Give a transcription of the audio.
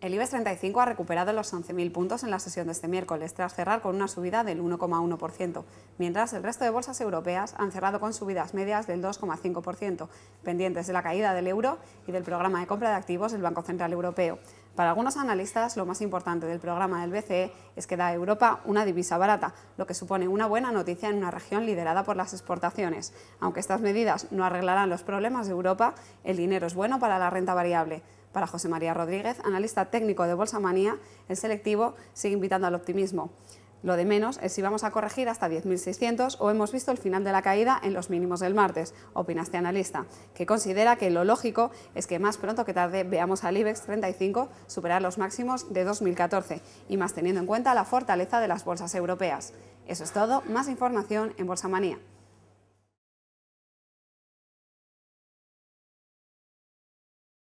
El IBEX 35 ha recuperado los 11.000 puntos en la sesión de este miércoles, tras cerrar con una subida del 1,1%, mientras el resto de bolsas europeas han cerrado con subidas medias del 2,5%, pendientes de la caída del euro y del programa de compra de activos del Banco Central Europeo. Para algunos analistas, lo más importante del programa del BCE es que da a Europa una divisa barata, lo que supone una buena noticia en una región liderada por las exportaciones. Aunque estas medidas no arreglarán los problemas de Europa, el dinero es bueno para la renta variable. Para José María Rodríguez, analista técnico de Bolsa Manía, el selectivo sigue invitando al optimismo. Lo de menos es si vamos a corregir hasta 10.600 o hemos visto el final de la caída en los mínimos del martes, opina este analista, que considera que lo lógico es que más pronto que tarde veamos al IBEX 35 superar los máximos de 2014 y más teniendo en cuenta la fortaleza de las bolsas europeas. Eso es todo, más información en Bolsa Manía.